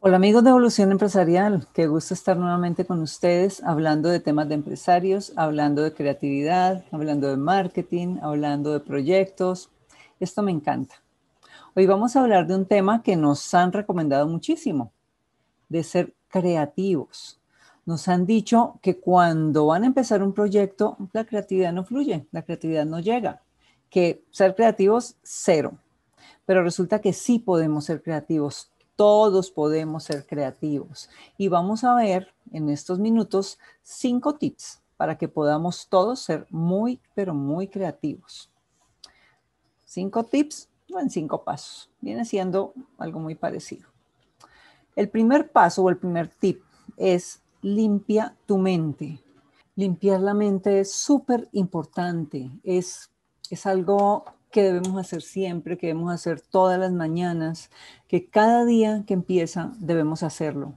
Hola amigos de Evolución Empresarial, qué gusto estar nuevamente con ustedes hablando de temas de empresarios, hablando de creatividad, hablando de marketing, hablando de proyectos. Esto me encanta. Hoy vamos a hablar de un tema que nos han recomendado muchísimo, de ser creativos. Nos han dicho que cuando van a empezar un proyecto, la creatividad no fluye, la creatividad no llega, que ser creativos, cero. Pero resulta que sí podemos ser creativos todos podemos ser creativos. Y vamos a ver en estos minutos cinco tips para que podamos todos ser muy, pero muy creativos. Cinco tips en cinco pasos. Viene siendo algo muy parecido. El primer paso o el primer tip es limpia tu mente. Limpiar la mente es súper importante. Es, es algo que debemos hacer siempre, que debemos hacer todas las mañanas, que cada día que empieza debemos hacerlo.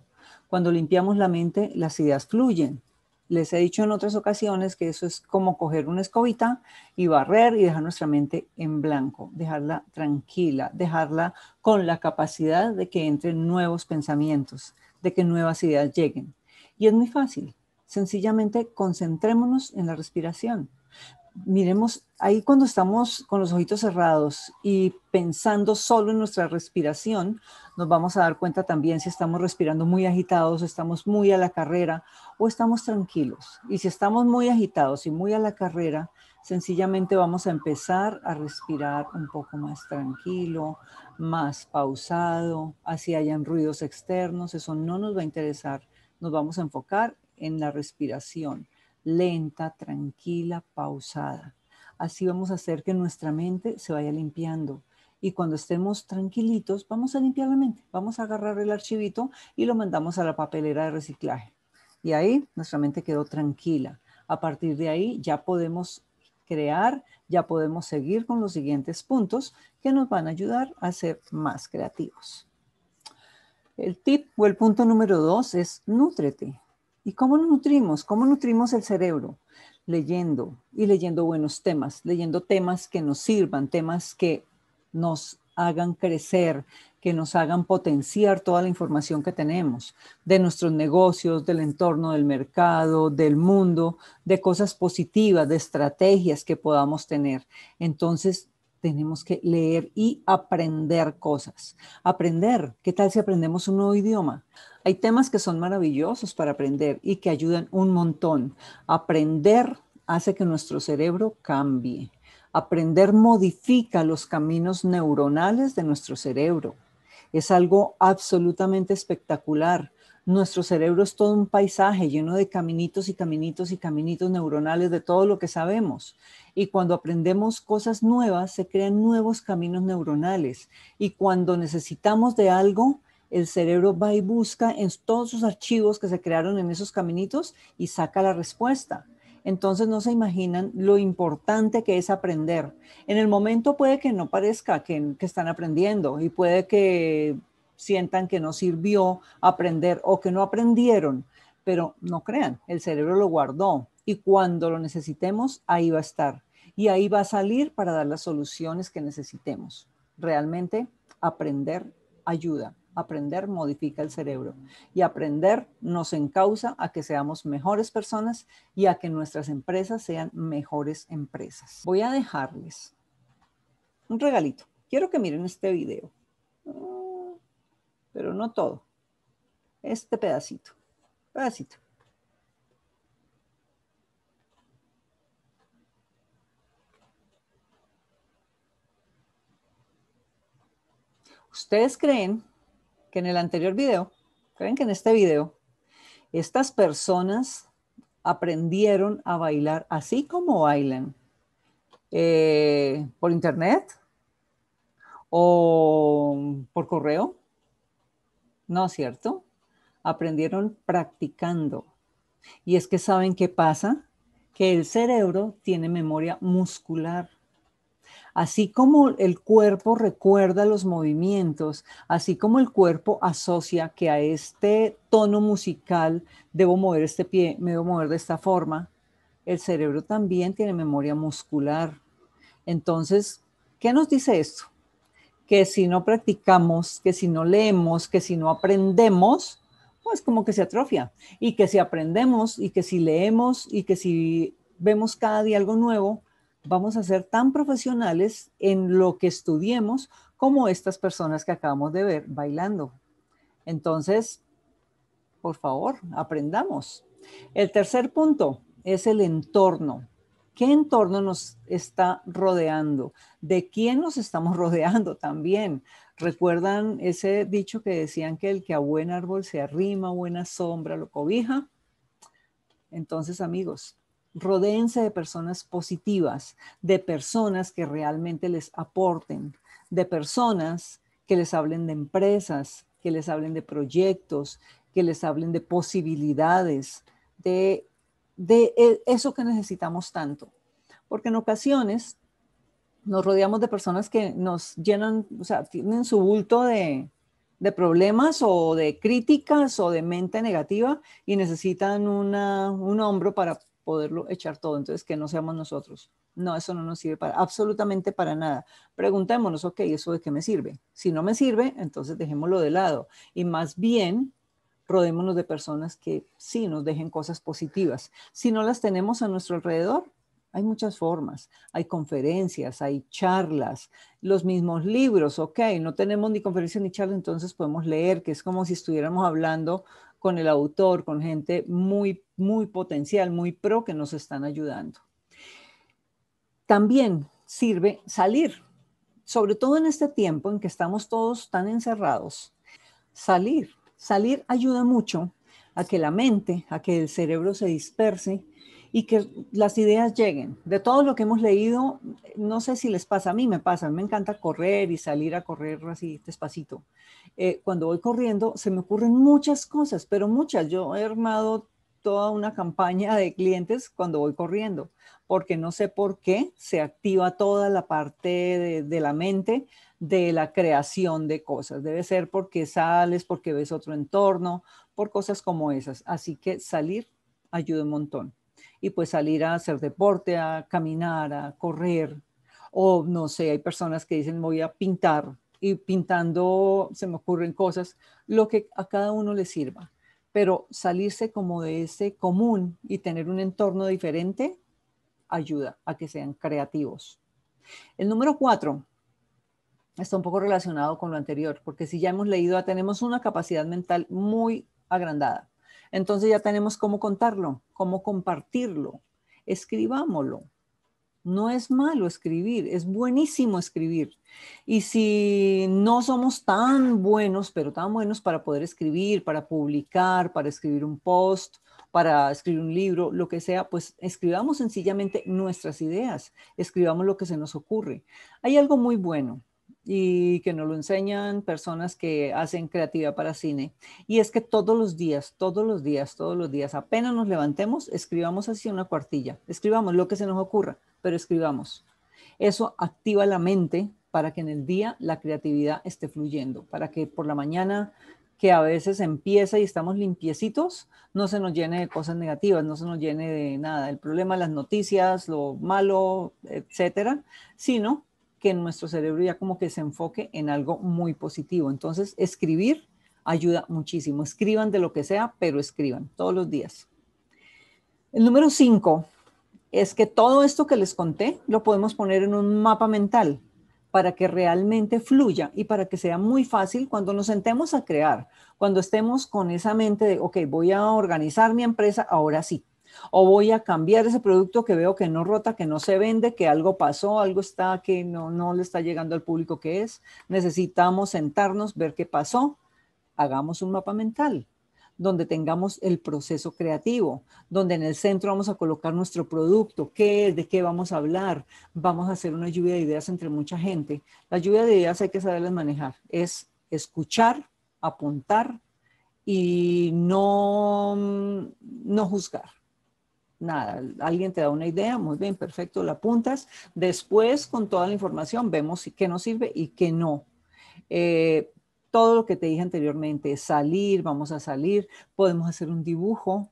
Cuando limpiamos la mente, las ideas fluyen. Les he dicho en otras ocasiones que eso es como coger una escobita y barrer y dejar nuestra mente en blanco, dejarla tranquila, dejarla con la capacidad de que entren nuevos pensamientos, de que nuevas ideas lleguen. Y es muy fácil. Sencillamente concentrémonos en la respiración miremos ahí cuando estamos con los ojitos cerrados y pensando solo en nuestra respiración, nos vamos a dar cuenta también si estamos respirando muy agitados, estamos muy a la carrera o estamos tranquilos. Y si estamos muy agitados y muy a la carrera, sencillamente vamos a empezar a respirar un poco más tranquilo, más pausado, así hayan ruidos externos, eso no nos va a interesar, nos vamos a enfocar en la respiración lenta, tranquila, pausada. Así vamos a hacer que nuestra mente se vaya limpiando. Y cuando estemos tranquilitos, vamos a limpiar la mente. Vamos a agarrar el archivito y lo mandamos a la papelera de reciclaje. Y ahí nuestra mente quedó tranquila. A partir de ahí ya podemos crear, ya podemos seguir con los siguientes puntos que nos van a ayudar a ser más creativos. El tip o el punto número dos es nutrete. ¿Y cómo nos nutrimos? ¿Cómo nutrimos el cerebro? Leyendo y leyendo buenos temas, leyendo temas que nos sirvan, temas que nos hagan crecer, que nos hagan potenciar toda la información que tenemos de nuestros negocios, del entorno, del mercado, del mundo, de cosas positivas, de estrategias que podamos tener. Entonces, tenemos que leer y aprender cosas. Aprender, ¿qué tal si aprendemos un nuevo idioma? Hay temas que son maravillosos para aprender y que ayudan un montón. Aprender hace que nuestro cerebro cambie. Aprender modifica los caminos neuronales de nuestro cerebro. Es algo absolutamente espectacular nuestro cerebro es todo un paisaje lleno de caminitos y caminitos y caminitos neuronales de todo lo que sabemos. Y cuando aprendemos cosas nuevas, se crean nuevos caminos neuronales. Y cuando necesitamos de algo, el cerebro va y busca en todos sus archivos que se crearon en esos caminitos y saca la respuesta. Entonces no se imaginan lo importante que es aprender. En el momento puede que no parezca que, están aprendiendo y puede que sientan que no sirvió aprender o que no aprendieron, pero no crean, el cerebro lo guardó y cuando lo necesitemos, ahí va a estar y ahí va a salir para dar las soluciones que necesitemos. Realmente aprender ayuda, aprender modifica el cerebro y aprender nos encausa a que seamos mejores personas y a que nuestras empresas sean mejores empresas. Voy a dejarles un regalito. Quiero que miren este video pero no todo. Este pedacito, pedacito. ¿Ustedes creen que en el anterior video, creen que en este video, estas personas aprendieron a bailar así como bailan? Eh, ¿Por internet? ¿O por correo? ¿no es cierto? Aprendieron practicando. Y es que saben qué pasa, que el cerebro tiene memoria muscular. Así como el cuerpo recuerda los movimientos, así como el cuerpo asocia que a este tono musical debo mover este pie, me debo mover de esta forma, el cerebro también tiene memoria muscular. Entonces, ¿qué nos dice esto? que si no practicamos, que si no leemos, que si no aprendemos, pues como que se atrofia. Y que si aprendemos y que si leemos y que si vemos cada día algo nuevo, vamos a ser tan profesionales en lo que estudiemos como estas personas que acabamos de ver bailando. Entonces, por favor, aprendamos. El tercer punto es el entorno qué entorno nos está rodeando, de quién nos estamos rodeando también. ¿Recuerdan ese dicho que decían que el que a buen árbol se arrima, buena sombra lo cobija? Entonces, amigos, rodéense de personas positivas, de personas que realmente les aporten, de personas que les hablen de empresas, que les hablen de proyectos, que les hablen de posibilidades, de de e, eso que necesitamos tanto. Porque en ocasiones nos rodeamos de personas que nos llenan, o sea, tienen su bulto de, problemas o de críticas o de mente negativa y necesitan un hombro para poderlo echar todo. Entonces, que no seamos nosotros. No, eso no nos sirve para absolutamente para nada. Preguntémonos, ok, ¿eso de qué me sirve? Si no me sirve, entonces dejémoslo de lado. Y más bien, rodémonos de personas que sí nos dejen cosas positivas. Si no las tenemos a nuestro alrededor, hay muchas formas. Hay conferencias, hay charlas, los mismos libros, ok, no tenemos ni conferencias ni charlas, entonces podemos leer, que es como si estuviéramos hablando con el autor, con gente muy, muy potencial, muy pro que nos están ayudando. También sirve salir, sobre todo en este tiempo en que estamos todos tan encerrados, salir, Salir ayuda mucho a que la mente, a que el cerebro se disperse y que las ideas lleguen. De todo lo que hemos leído, no sé si les pasa, a mí me pasa, me encanta correr y salir a correr así despacito. Eh, cuando voy corriendo se me ocurren muchas cosas, pero muchas. Yo he armado toda una campaña de clientes cuando voy corriendo, porque no sé por qué se activa toda la parte de la mente de la creación de cosas. Debe ser porque sales, porque ves otro entorno, por cosas como esas. Así que salir ayuda un montón. Y pues salir a hacer deporte, a caminar, a correr. O no sé, hay personas que dicen voy a pintar y pintando se me ocurren cosas, lo que a cada uno le sirva. Pero salirse como de ese común y tener un entorno diferente ayuda a que sean creativos. El número cuatro, está un poco relacionado con lo anterior, porque si ya hemos leído, tenemos una capacidad mental muy agrandada. Entonces ya tenemos cómo contarlo, cómo compartirlo. Escribámoslo. No es malo escribir, es buenísimo escribir. Y si no somos tan buenos, pero tan buenos para poder escribir, para publicar, para escribir un post, para escribir un libro, lo que sea, pues escribamos sencillamente nuestras ideas, escribamos lo que se nos ocurre. Hay algo muy bueno y que nos lo enseñan personas que hacen creatividad para cine. Y es que todos los días, todos los días, todos los días, apenas nos levantemos, escribamos así una cuartilla, escribamos lo que se nos ocurra, pero escribamos. Eso activa la mente para que en el día la creatividad esté fluyendo, para que por la mañana que a veces empieza y estamos limpiecitos, no se nos llene de cosas negativas, no se nos llene de nada, el problema, las noticias, lo malo, etcétera, sino que nuestro cerebro ya como que se enfoque en algo muy positivo. Entonces, escribir ayuda muchísimo. Escriban de lo que sea, pero escriban todos los días. El número cinco es que todo esto que les conté lo podemos poner en un mapa mental para que realmente fluya y para que sea muy fácil cuando nos sentemos a crear, cuando estemos con esa mente de, ok, voy a organizar mi empresa, ahora sí, o voy a cambiar ese producto que veo que no rota, que no se vende, que algo pasó, algo está que no, le está llegando al público que es. Necesitamos sentarnos, ver qué pasó. Hagamos un mapa mental donde tengamos el proceso creativo, donde en el centro vamos a colocar nuestro producto, qué es, de qué vamos a hablar, vamos a hacer una lluvia de ideas entre mucha gente. La lluvia de ideas hay que saberlas manejar, es escuchar, apuntar y no, no juzgar nada, alguien te da una idea, muy bien, perfecto, la apuntas. Después, con toda la información, vemos qué nos sirve y qué no. Eh, todo lo que te dije anteriormente, salir, vamos a salir, podemos hacer un dibujo.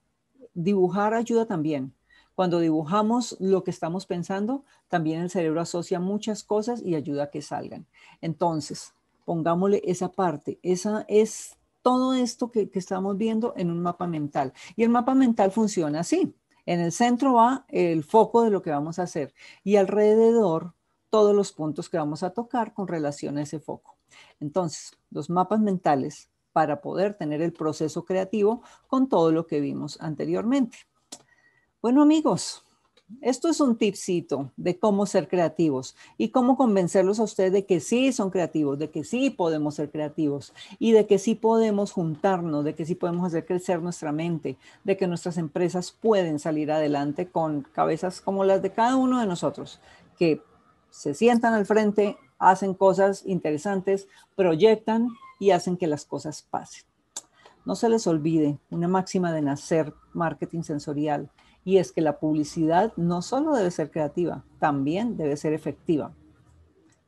Dibujar ayuda también. Cuando dibujamos lo que estamos pensando, también el cerebro asocia muchas cosas y ayuda a que salgan. Entonces, pongámosle esa parte, esa es todo esto que estamos viendo en un mapa mental. Y el mapa mental funciona así. En el centro va el foco de lo que vamos a hacer y alrededor todos los puntos que vamos a tocar con relación a ese foco. Entonces, los mapas mentales para poder tener el proceso creativo con todo lo que vimos anteriormente. Bueno amigos, esto es un tipcito de cómo ser creativos y cómo convencerlos a ustedes de que sí son creativos, de que sí podemos ser creativos y de que sí podemos juntarnos, de que sí podemos hacer crecer nuestra mente, de que nuestras empresas pueden salir adelante con cabezas como las de cada uno de nosotros, que se sientan al frente, hacen cosas interesantes, proyectan y hacen que las cosas pasen. No se les olvide una máxima de nacer marketing sensorial y es que la publicidad no solo debe ser creativa, también debe ser efectiva.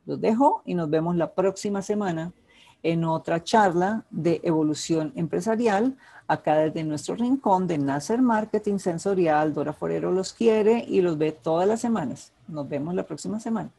Los dejo y nos vemos la próxima semana en otra charla de evolución empresarial, acá desde nuestro rincón de Nacer Marketing Sensorial. Dora Forero los quiere y los ve todas las semanas. Nos vemos la próxima semana.